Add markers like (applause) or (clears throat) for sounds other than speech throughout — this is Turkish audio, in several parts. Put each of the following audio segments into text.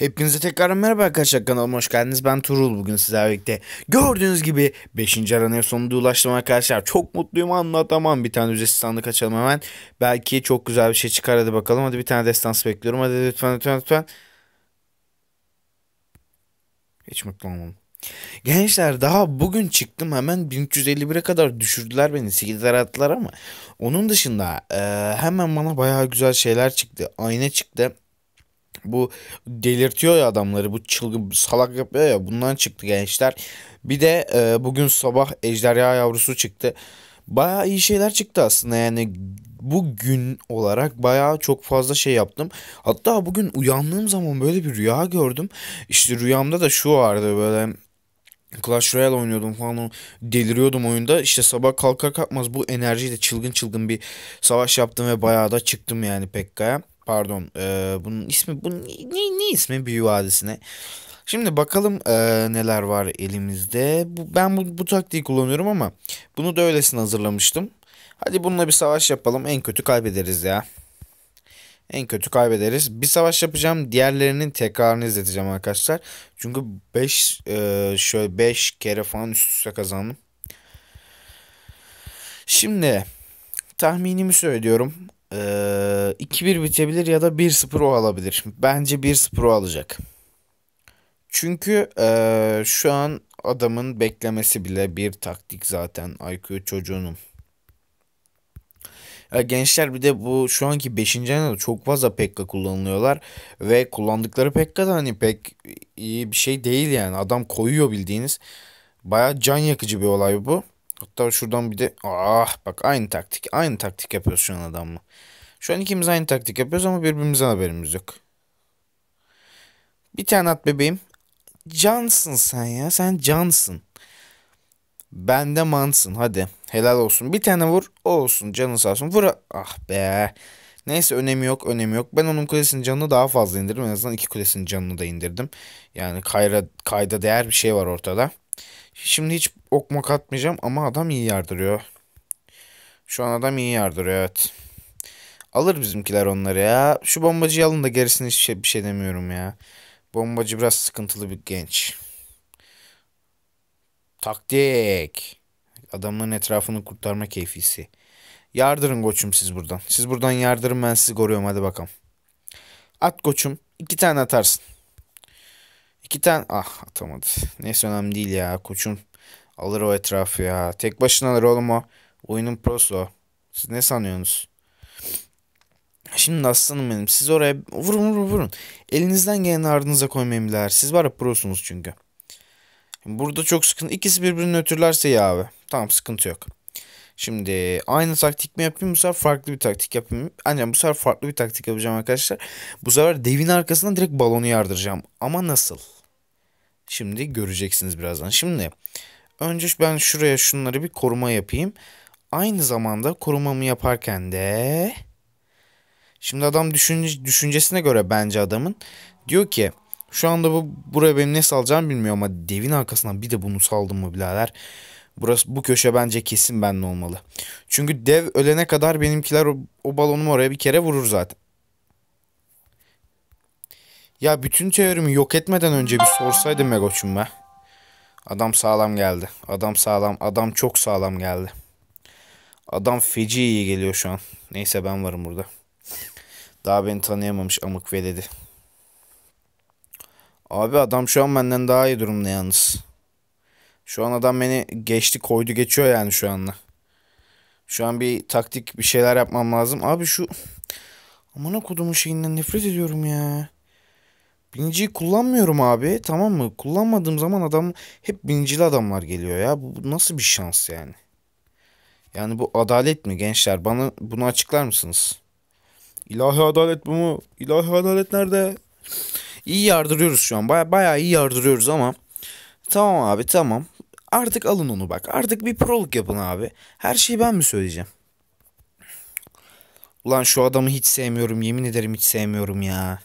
Hepinize tekrar merhaba arkadaşlar kanalıma hoş geldiniz. Ben Turul bugün sizlerle birlikte. Gördüğünüz gibi 5. aranaya sonunda ulaştım arkadaşlar. Çok mutluyum anlatamam. Bir tane ücretsiz sandık açalım hemen. Belki çok güzel bir şey çıkar hadi bakalım. Hadi bir tane destansı bekliyorum. Hadi lütfen lütfen lütfen. Hiç mutlu olmadım. Gençler daha bugün çıktım hemen 1351'e kadar düşürdüler beni 8'ler attılar ama onun dışında e, hemen bana bayağı güzel şeyler çıktı ayna çıktı bu delirtiyor ya adamları. Bu çılgın salak yapıyor ya. Bundan çıktı gençler. Bir de e, bugün sabah ejderha yavrusu çıktı. Baya iyi şeyler çıktı aslında yani bugün olarak baya çok fazla şey yaptım. Hatta bugün uyandığım zaman böyle bir rüya gördüm. İşte rüyamda da şu vardı böyle Clash Royale oynuyordum falan deliriyordum oyunda. İşte sabah kalkar kalkmaz bu enerjiyle çılgın çılgın bir savaş yaptım ve bayağı da çıktım yani Pekka'ya. Pardon. E, bunun ismi bu ne, ne ismi Büyü Vadisi'ne? Şimdi bakalım e, neler var elimizde. Bu, ben bu, bu taktiği kullanıyorum ama bunu da öylesine hazırlamıştım. Hadi bununla bir savaş yapalım. En kötü kaybederiz ya. En kötü kaybederiz. Bir savaş yapacağım. Diğerlerinin tekrarını izleteceğim arkadaşlar. Çünkü 5 e, şöyle 5 kere falan üst üste kazandım. Şimdi tahminimi söylüyorum. Ee, 2-1 bitebilir ya da 1-0 o alabilir. Bence 1-0 o alacak. Çünkü ee, şu an adamın beklemesi bile bir taktik zaten IQ çocuğunun. Ya gençler bir de bu şu anki 5. ayında çok fazla Pekka kullanılıyorlar. Ve kullandıkları Pekka da hani pek iyi bir şey değil yani. Adam koyuyor bildiğiniz. Baya can yakıcı bir olay bu. Hatta şuradan bir de ah bak aynı taktik. Aynı taktik yapıyoruz şu an adamla. Şu an ikimiz aynı taktik yapıyoruz ama birbirimize haberimiz yok. Bir tane at bebeğim. Cansın sen ya. Sen cansın. Bende mansın. Hadi. Helal olsun. Bir tane vur. O olsun. Canın sağ olsun. Vur. Ah be. Neyse önemi yok. Önemi yok. Ben onun kulesinin canını daha fazla indirdim. En azından iki kulesinin canını da indirdim. Yani kayra, kayda değer bir şey var ortada. Şimdi hiç Okmak atmayacağım ama adam iyi yardırıyor. Şu an adam iyi yardırıyor evet. Alır bizimkiler onları ya. Şu bombacıyı alın da gerisini hiçbir şey, bir şey demiyorum ya. Bombacı biraz sıkıntılı bir genç. Taktik. Adamların etrafını kurtarma keyfisi. Yardırın koçum siz buradan. Siz buradan yardırın ben sizi koruyorum hadi bakalım. At koçum. iki tane atarsın. İki tane... Ah atamadı. Neyse önemli değil ya koçum. Alır o etrafı ya. Tek başına alır oğlum o. Oyunun prosu Siz ne sanıyorsunuz? Şimdi aslanım benim. Siz oraya vurun vurun vurun. Elinizden geleni ardınıza koymayın biler. Siz var ya prosunuz çünkü. Burada çok sıkıntı. İkisi birbirini ötürlerse ya abi. Tamam sıkıntı yok. Şimdi aynı taktik mi yapayım bu sefer farklı bir taktik yapayım. Ancak bu sefer farklı bir taktik yapacağım arkadaşlar. Bu sefer devin arkasından direkt balonu yardıracağım. Ama nasıl? Şimdi göreceksiniz birazdan. Şimdi Önce ben şuraya şunları bir koruma yapayım. Aynı zamanda korumamı yaparken de... Şimdi adam düşünce, düşüncesine göre bence adamın diyor ki şu anda bu buraya benim ne salacağım bilmiyorum ama devin arkasından bir de bunu saldım mı birader. Burası bu köşe bence kesin bende olmalı. Çünkü dev ölene kadar benimkiler o, o balonumu oraya bir kere vurur zaten. Ya bütün teorimi yok etmeden önce bir sorsaydım Megoç'um be. Adam sağlam geldi. Adam sağlam. Adam çok sağlam geldi. Adam feci iyi geliyor şu an. Neyse ben varım burada. Daha beni tanıyamamış amık veledi. Abi adam şu an benden daha iyi durumda yalnız. Şu an adam beni geçti koydu geçiyor yani şu anla. Şu an bir taktik bir şeyler yapmam lazım. Abi şu amına kodumun şeyinden nefret ediyorum ya. Binciyi kullanmıyorum abi tamam mı? Kullanmadığım zaman adam hep binicili adamlar geliyor ya. Bu nasıl bir şans yani? Yani bu adalet mi gençler? Bana bunu açıklar mısınız? İlahi adalet bu mu? İlahi adalet nerede? İyi yardırıyoruz şu an. Baya baya iyi yardırıyoruz ama. Tamam abi tamam. Artık alın onu bak. Artık bir prolog yapın abi. Her şeyi ben mi söyleyeceğim? Ulan şu adamı hiç sevmiyorum. Yemin ederim hiç sevmiyorum ya.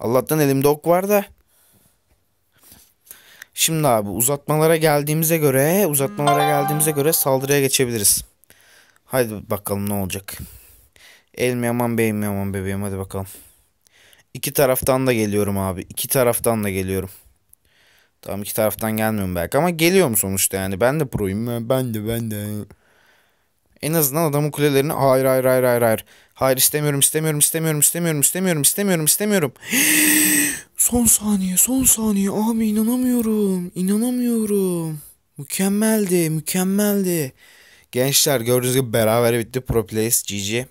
Allah'tan elimde ok var da. Şimdi abi uzatmalara geldiğimize göre uzatmalara geldiğimize göre saldırıya geçebiliriz. Haydi bakalım ne olacak. El mi yaman bey mi yaman bebeğim hadi bakalım. İki taraftan da geliyorum abi. İki taraftan da geliyorum. Tamam iki taraftan gelmiyorum belki ama geliyorum sonuçta yani. Ben de proyum. Ben de ben de. En azından adamın kulelerini hayır hayır hayır hayır hayır. Hayır istemiyorum istemiyorum istemiyorum istemiyorum istemiyorum istemiyorum istemiyorum. (gasps) son saniye son saniye abi inanamıyorum inanamıyorum. Mükemmeldi mükemmeldi. Gençler gördüğünüz gibi beraber bitti Pro place GG.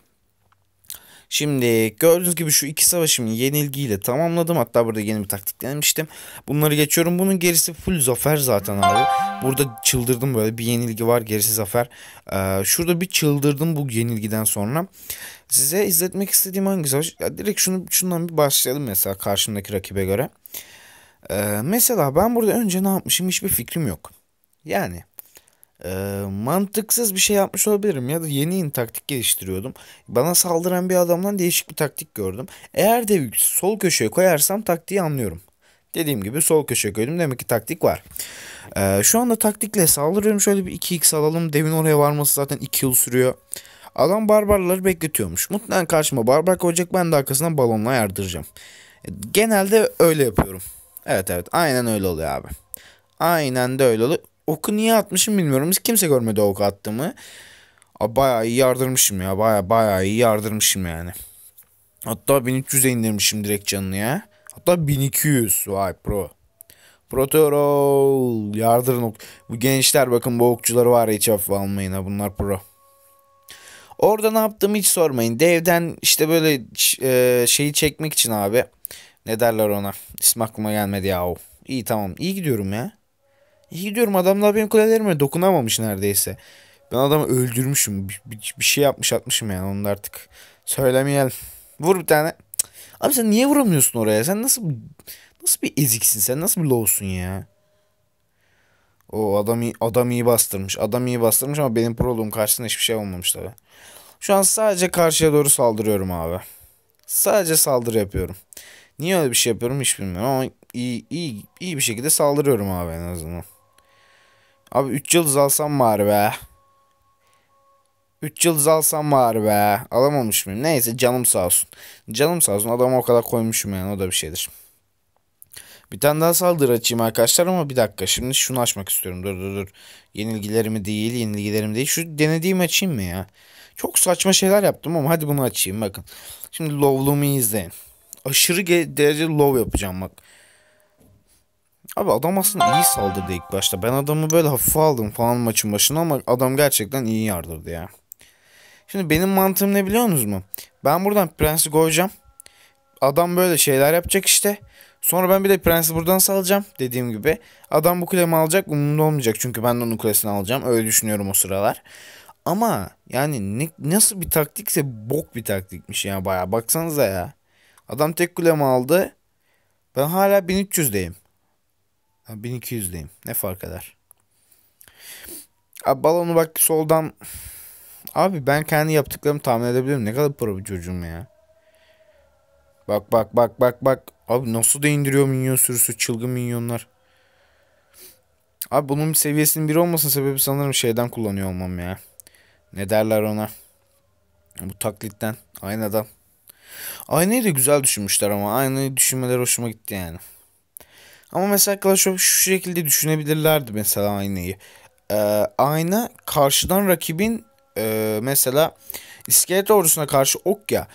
Şimdi gördüğünüz gibi şu iki savaşımı yenilgiyle tamamladım. Hatta burada yeni bir taktik denemiştim. Bunları geçiyorum. Bunun gerisi full zafer zaten abi. Burada çıldırdım böyle bir yenilgi var gerisi zafer. Ee, şurada bir çıldırdım bu yenilgiden sonra. Size izletmek istediğim hangi savaş? Ya direkt şunu, şundan bir başlayalım mesela karşımdaki rakibe göre. Ee, mesela ben burada önce ne yapmışım hiçbir fikrim yok. Yani e, mantıksız bir şey yapmış olabilirim ya da yeni yeni taktik geliştiriyordum. Bana saldıran bir adamdan değişik bir taktik gördüm. Eğer de sol köşeye koyarsam taktiği anlıyorum. Dediğim gibi sol köşeye koydum demek ki taktik var. E, şu anda taktikle saldırıyorum şöyle bir 2x alalım. Devin oraya varması zaten 2 yıl sürüyor. Adam barbarları bekletiyormuş. Mutlaka karşıma barbar koyacak ben de arkasından balonla yardıracağım. E, genelde öyle yapıyorum. Evet evet aynen öyle oluyor abi. Aynen de öyle oluyor. Oku niye atmışım bilmiyorum. Hiç kimse görmedi oku attığımı. Abi bayağı iyi yardırmışım ya. Bayağı bayağı iyi yardırmışım yani. Hatta 1300'e indirmişim direkt canını ya. Hatta 1200. Vay pro. Protorol. Yardırın ok. Bu gençler bakın bu okçuları var hiç hafife almayın ha. Bunlar pro. Orada ne yaptığımı hiç sormayın. Dev'den işte böyle e, şeyi çekmek için abi. Ne derler ona? İsmi aklıma gelmedi ya. İyi tamam. İyi gidiyorum ya. İyi diyorum adamlar benim kulelerime dokunamamış neredeyse. Ben adamı öldürmüşüm. Bir, bir, bir şey yapmış atmışım yani onu artık söylemeyelim. Vur bir tane. Abi sen niye vuramıyorsun oraya? Sen nasıl nasıl bir eziksin? Sen nasıl bir lowsun ya? O adam iyi, adam iyi bastırmış. Adam iyi bastırmış ama benim proluğum karşısında hiçbir şey olmamış tabi. Şu an sadece karşıya doğru saldırıyorum abi. Sadece saldırı yapıyorum. Niye öyle bir şey yapıyorum hiç bilmiyorum ama iyi iyi iyi bir şekilde saldırıyorum abi en azından. Abi 3 yıldız alsam var be. 3 yıldız alsam var be. Alamamış mıyım? Neyse canım sağ olsun. Canım sağ olsun adamı o kadar koymuşum yani o da bir şeydir. Bir tane daha saldırı açayım arkadaşlar ama bir dakika şimdi şunu açmak istiyorum. Dur dur dur. Yenilgilerimi değil yenilgilerimi değil. Şu denediğimi açayım mı ya? Çok saçma şeyler yaptım ama hadi bunu açayım bakın. Şimdi lowluğumu izleyin. Aşırı derece low yapacağım bak. Abi adam aslında iyi saldırdı ilk başta. Ben adamı böyle hafife aldım falan maçın başına ama adam gerçekten iyi yardırdı ya. Şimdi benim mantığım ne biliyor musunuz mu? Ben buradan prensi koyacağım. Adam böyle şeyler yapacak işte. Sonra ben bir de prensi buradan salacağım dediğim gibi. Adam bu kulemi alacak umurumda olmayacak çünkü ben de onun kulesini alacağım. Öyle düşünüyorum o sıralar. Ama yani ne, nasıl bir taktikse bok bir taktikmiş ya baya baksanıza ya. Adam tek kulemi aldı. Ben hala 1300'deyim. 1200'deyim. Ne fark eder? Abi balonu bak soldan. Abi ben kendi yaptıklarımı tahmin edebilirim. Ne kadar para bir çocuğum ya. Bak bak bak bak bak. Abi nasıl da indiriyor minyon sürüsü çılgın minyonlar. Abi bunun bir seviyesinin biri olmasın sebebi sanırım şeyden kullanıyor olmam ya. Ne derler ona? Bu taklitten, aynadan. Aynayı da güzel düşünmüşler ama aynayı düşünmeleri hoşuma gitti yani. Ama mesela Clash of şu şekilde düşünebilirlerdi mesela aynayı. Ee, ayna karşıdan rakibin e, mesela iskelet ordusuna karşı ok ya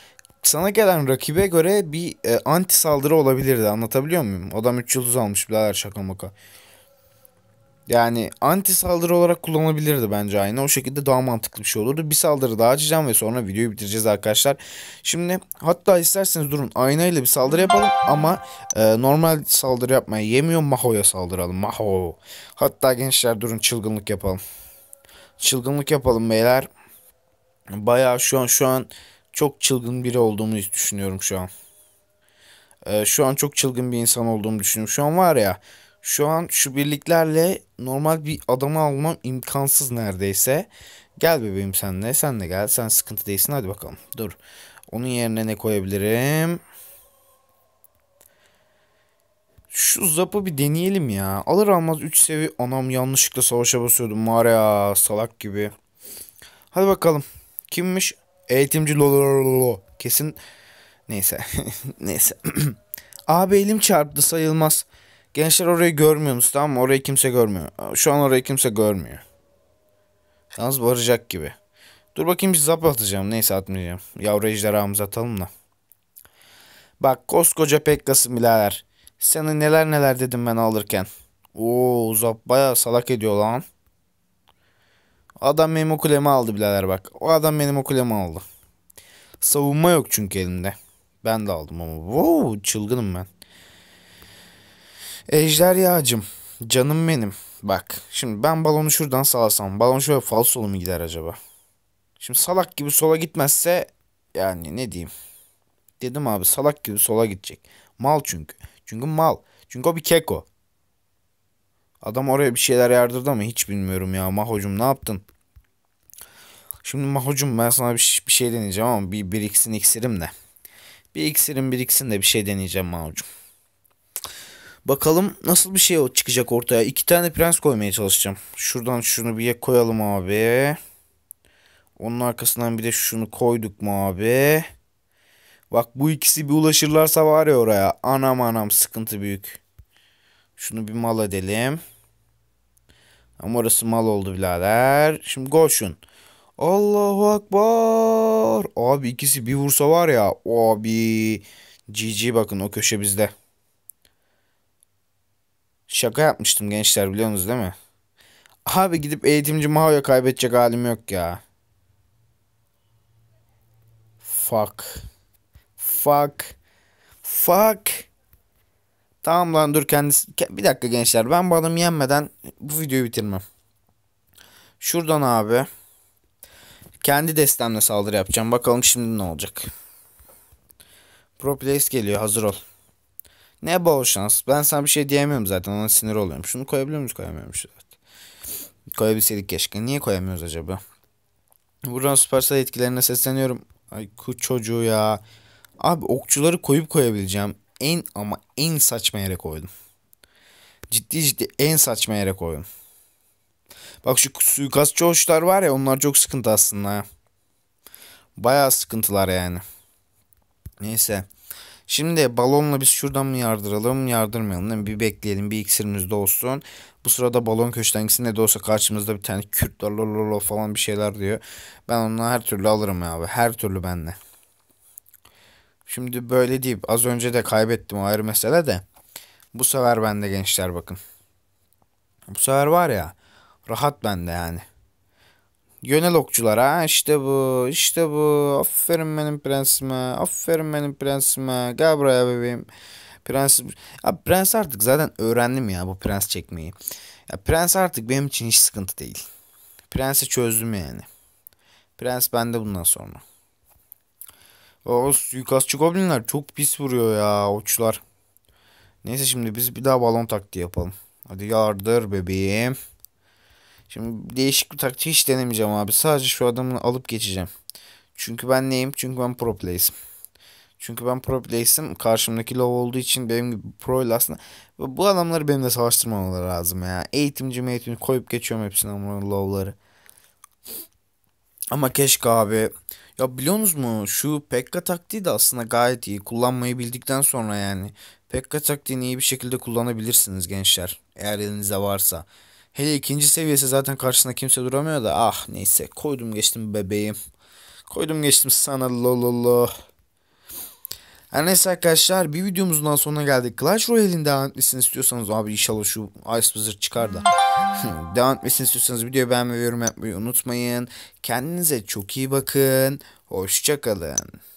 sana gelen rakibe göre bir e, anti saldırı olabilirdi anlatabiliyor muyum? Adam 3 yıldız almış birader şaka maka. Yani anti saldırı olarak kullanılabilirdi bence aynı. O şekilde daha mantıklı bir şey olurdu. Bir saldırı daha açacağım ve sonra videoyu bitireceğiz arkadaşlar. Şimdi hatta isterseniz durun aynayla bir saldırı yapalım ama e, normal saldırı yapmaya yemiyor. Maho'ya saldıralım. Maho. Hatta gençler durun çılgınlık yapalım. Çılgınlık yapalım beyler. Bayağı şu an şu an çok çılgın biri olduğumu düşünüyorum şu an. E, şu an çok çılgın bir insan olduğumu düşünüyorum. Şu an var ya şu an şu birliklerle normal bir adamı almam imkansız neredeyse. Gel bebeğim senle. Sen de gel. Sen sıkıntı değilsin. Hadi bakalım. Dur. Onun yerine ne koyabilirim? Şu zapı bir deneyelim ya. Alır almaz 3 sevi Anam yanlışlıkla savaşa basıyordum. Var ya salak gibi. Hadi bakalım. Kimmiş? Eğitimci lololololo. Kesin. Neyse. (laughs) Neyse. (clears throat) Abi elim çarptı sayılmaz. Gençler orayı görmüyor musun tamam mı? Orayı kimse görmüyor. Şu an orayı kimse görmüyor. Yalnız baracak gibi. Dur bakayım bir zap atacağım. Neyse atmayacağım. Yavru ejderhamızı atalım da. Bak koskoca Pekkas'ın birader. Sana neler neler dedim ben alırken. Oo zap baya salak ediyor lan. Adam benim okulemi aldı birader bak. O adam benim okulemi aldı. Savunma yok çünkü elimde. Ben de aldım ama. Wow çılgınım ben. Ejder yağcım, canım benim. Bak şimdi ben balonu şuradan salasam balon şöyle falsolu mu gider acaba? Şimdi salak gibi sola gitmezse yani ne diyeyim. Dedim abi salak gibi sola gidecek. Mal çünkü. Çünkü mal. Çünkü o bir keko. Adam oraya bir şeyler yardırdı ama hiç bilmiyorum ya. Mahocum ne yaptın? Şimdi Mahocum ben sana bir, bir şey deneyeceğim ama bir biriksin iksirim de. Bir iksirim biriksin de bir şey deneyeceğim Mahocum. Bakalım nasıl bir şey çıkacak ortaya. İki tane prens koymaya çalışacağım. Şuradan şunu bir koyalım abi. Onun arkasından bir de şunu koyduk mu abi. Bak bu ikisi bir ulaşırlarsa var ya oraya. Anam anam sıkıntı büyük. Şunu bir mal edelim. Ama orası mal oldu birader. Şimdi koşun. Allahu Akbar. Abi ikisi bir vursa var ya. Abi. GG bakın o köşe bizde. Şaka yapmıştım gençler biliyorsunuz değil mi? Abi gidip eğitimci Maho'ya kaybedecek halim yok ya. Fuck. Fuck. Fuck. Tamam lan dur kendisi. Bir dakika gençler ben bu adamı yenmeden bu videoyu bitirmem. Şuradan abi. Kendi destemle saldırı yapacağım. Bakalım şimdi ne olacak. Pro place geliyor hazır ol. Ne bol şans. Ben sana bir şey diyemiyorum zaten. Ona sinir oluyorum. Şunu koyabiliyor muyuz? Koyamıyormuş zaten. Koyabilseydik keşke. Niye koyamıyoruz acaba? Buradan Supercell etkilerine sesleniyorum. Ay ku çocuğu ya. Abi okçuları koyup koyabileceğim. En ama en saçma yere koydum. Ciddi ciddi en saçma yere koydum. Bak şu suikastçı hoşlar var ya onlar çok sıkıntı aslında. Bayağı sıkıntılar yani. Neyse. Şimdi balonla biz şuradan mı yardıralım yardırmayalım değil mi? Bir bekleyelim bir iksirimiz de olsun. Bu sırada balon köşeden gitsin ne de olsa karşımızda bir tane Kürt lolololo falan bir şeyler diyor. Ben onu her türlü alırım abi her türlü bende. Şimdi böyle deyip az önce de kaybettim o ayrı mesele de. Bu sefer bende gençler bakın. Bu sefer var ya rahat bende yani. Yönel okçulara işte bu işte bu aferin benim prensime aferin benim prensime gel buraya bebeğim. Prens, Ya prens artık zaten öğrendim ya bu prens çekmeyi. Ya prens artık benim için hiç sıkıntı değil. Prensi çözdüm yani. Prens bende bundan sonra. O suikastçı goblinler çok pis vuruyor ya uçlar. Neyse şimdi biz bir daha balon taktiği yapalım. Hadi yardır bebeğim. Şimdi değişik bir taktiği hiç denemeyeceğim abi. Sadece şu adamını alıp geçeceğim. Çünkü ben neyim? Çünkü ben pro plays'im. Çünkü ben pro plays'im. Karşımdaki low olduğu için benim gibi pro ile aslında. Bu adamları benimle savaştırmamaları lazım ya. Eğitimci meğitimci koyup geçiyorum hepsini ama low'ları. Ama keşke abi. Ya biliyorsunuz mu şu Pekka taktiği de aslında gayet iyi. Kullanmayı bildikten sonra yani. Pekka taktiğini iyi bir şekilde kullanabilirsiniz gençler. Eğer elinizde varsa. Hele ikinci seviyesi zaten karşısında kimse duramıyor da. Ah neyse koydum geçtim bebeğim. Koydum geçtim sana lololo. Her neyse arkadaşlar bir videomuzdan daha sonuna geldik. Clash Royale'in devam etmesini istiyorsanız abi inşallah şu Ice Blizzard çıkar da. (laughs) devam etmesini istiyorsanız videoyu beğenmeyi ve yorum yapmayı unutmayın. Kendinize çok iyi bakın. Hoşçakalın.